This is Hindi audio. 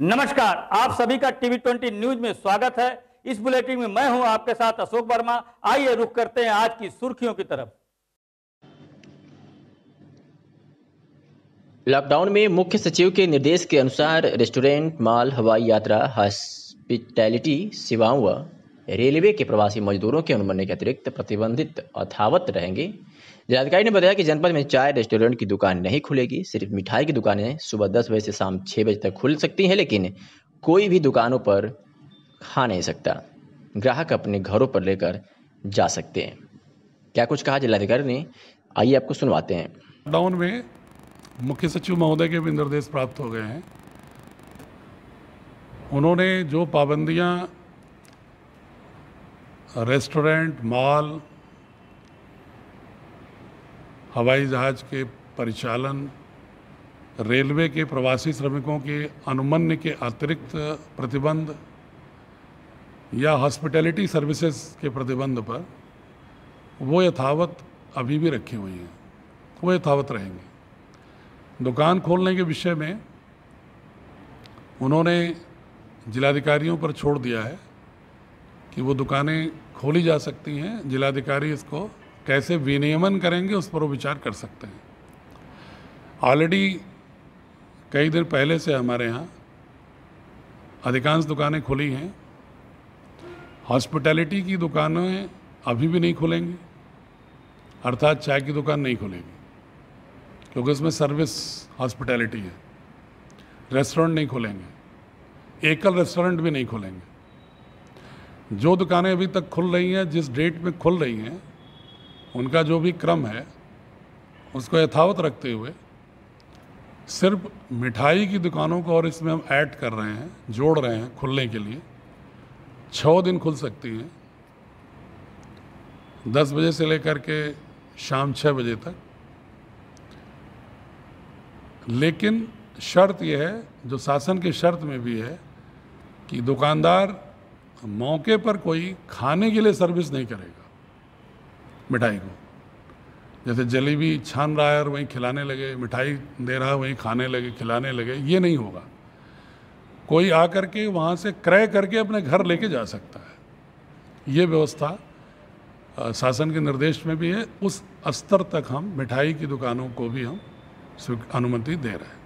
नमस्कार आप सभी का टीवी ट्वेंटी न्यूज में स्वागत है इस बुलेटिन में मैं हूं आपके साथ अशोक वर्मा आइए रुख करते हैं आज की सुर्खियों की तरफ लॉकडाउन में मुख्य सचिव के निर्देश के अनुसार रेस्टोरेंट मॉल हवाई यात्रा हॉस्पिटैलिटी सेवाओं व रेलवे के प्रवासी मजदूरों के अनुमन्य के अतिरिक्त प्रतिबंधित अथावत रहेंगे जिलाधिकारी ने बताया कि जनपद में चाय रेस्टोरेंट की दुकान नहीं खुलेगी सिर्फ मिठाई की दुकानें सुबह दस बजे से शाम छः बजे तक खुल सकती हैं लेकिन कोई भी दुकानों पर खा नहीं सकता ग्राहक अपने घरों पर लेकर जा सकते हैं क्या कुछ कहा जिलाधिकारी ने आइए आपको सुनवाते हैं लॉकडाउन में मुख्य सचिव महोदय के भी निर्देश प्राप्त हो गए हैं उन्होंने जो पाबंदियां रेस्टोरेंट मॉल हवाई जहाज़ के परिचालन रेलवे के प्रवासी श्रमिकों के अनुमन्य के अतिरिक्त प्रतिबंध या हॉस्पिटैलिटी सर्विसेज के प्रतिबंध पर वो यथावत अभी भी रखी हुई हैं वो यथावत रहेंगे दुकान खोलने के विषय में उन्होंने जिलाधिकारियों पर छोड़ दिया है कि वो दुकानें खोली जा सकती हैं जिलाधिकारी इसको कैसे विनियमन करेंगे उस पर विचार कर सकते हैं ऑलरेडी कई दिन पहले से हमारे यहाँ अधिकांश दुकानें खुली हैं हॉस्पिटैलिटी की दुकानें अभी भी नहीं खुलेंगी अर्थात चाय की दुकान नहीं खुलेगी क्योंकि उसमें सर्विस हॉस्पिटैलिटी है रेस्टोरेंट नहीं खुलेंगे एकल रेस्टोरेंट भी नहीं खुलेंगे जो दुकानें अभी तक खुल रही हैं जिस डेट में खुल रही हैं उनका जो भी क्रम है उसको यथावत रखते हुए सिर्फ मिठाई की दुकानों को और इसमें हम ऐड कर रहे हैं जोड़ रहे हैं खुलने के लिए छः दिन खुल सकती हैं दस बजे से लेकर के शाम छः बजे तक लेकिन शर्त यह है जो शासन की शर्त में भी है कि दुकानदार मौके पर कोई खाने के लिए सर्विस नहीं करेगा मिठाई को जैसे जलेबी छान रहा है और वहीं खिलाने लगे मिठाई दे रहा है वहीं खाने लगे खिलाने लगे ये नहीं होगा कोई आकर के वहाँ से क्रय करके अपने घर लेके जा सकता है ये व्यवस्था शासन के निर्देश में भी है उस स्तर तक हम मिठाई की दुकानों को भी हम अनुमति दे रहे हैं